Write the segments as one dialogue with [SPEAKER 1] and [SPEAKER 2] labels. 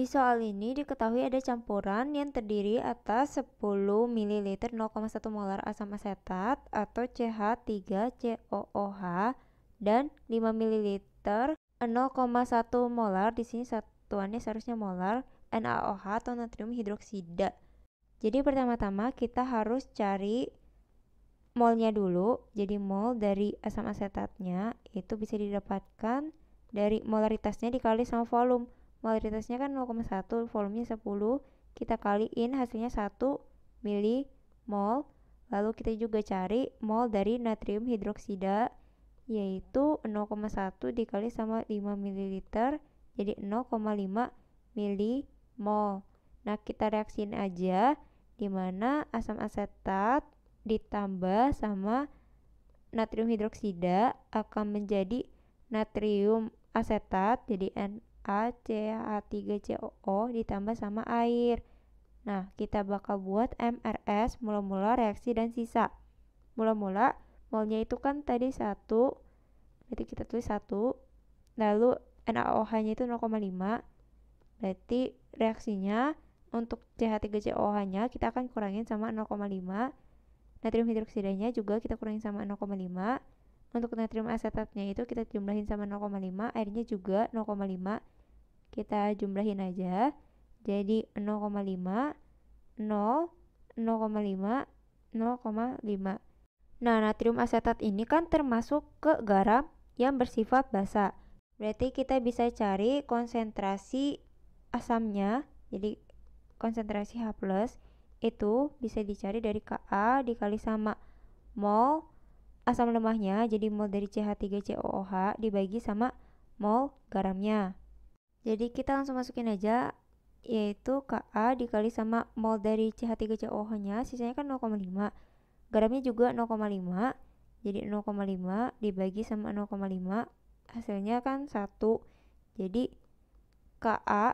[SPEAKER 1] Di soal ini diketahui ada campuran yang terdiri atas 10 ml 0,1 molar asam asetat atau CH3COOH dan 5 ml 0,1 molar di sini satuannya seharusnya molar NaOH atau natrium hidroksida. Jadi pertama-tama kita harus cari molnya dulu. Jadi mol dari asam asetatnya itu bisa didapatkan dari molaritasnya dikali sama volume. Mayoritasnya kan 0,1, volumenya 10, kita kaliin hasilnya 1 mol Lalu kita juga cari mol dari natrium hidroksida yaitu 0,1 dikali sama 5 ml jadi 0,5 mol Nah, kita reaksiin aja dimana asam asetat ditambah sama natrium hidroksida akan menjadi natrium asetat jadi N ACH3COO ditambah sama air. Nah, kita bakal buat MRS mula-mula reaksi dan sisa. Mula-mula molnya itu kan tadi 1, berarti kita tulis 1, lalu NaOH-nya itu 0,5, berarti reaksinya untuk CH3COH-nya kita akan kurangin sama 0,5, natrium hidroksidanya juga kita kurangin sama 0,5, untuk natrium asetatnya itu kita jumlahin sama 0,5, airnya juga 0,5, kita jumlahin aja. Jadi 0,5 0 0,5 0,5. Nah, natrium asetat ini kan termasuk ke garam yang bersifat basa. Berarti kita bisa cari konsentrasi asamnya. Jadi konsentrasi H+ plus itu bisa dicari dari Ka dikali sama mol asam lemahnya jadi mol dari CH3COOH dibagi sama mol garamnya. Jadi kita langsung masukin aja yaitu KA dikali sama mol dari CH3COH-nya, sisanya kan 0,5. Garamnya juga 0,5. Jadi 0,5 dibagi sama 0,5 hasilnya kan 1. Jadi KA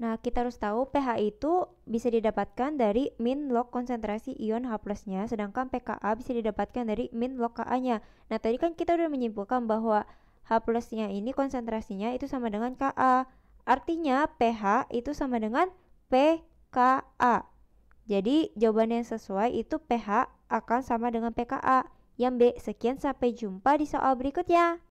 [SPEAKER 1] Nah, kita harus tahu pH itu bisa didapatkan dari min log konsentrasi ion H nya sedangkan pKa bisa didapatkan dari min log Ka-nya. Nah, tadi kan kita udah menyimpulkan bahwa H nya ini konsentrasinya itu sama dengan Ka. Artinya pH itu sama dengan PKA. Jadi jawaban yang sesuai itu pH akan sama dengan PKA. Yang B, sekian sampai jumpa di soal berikutnya.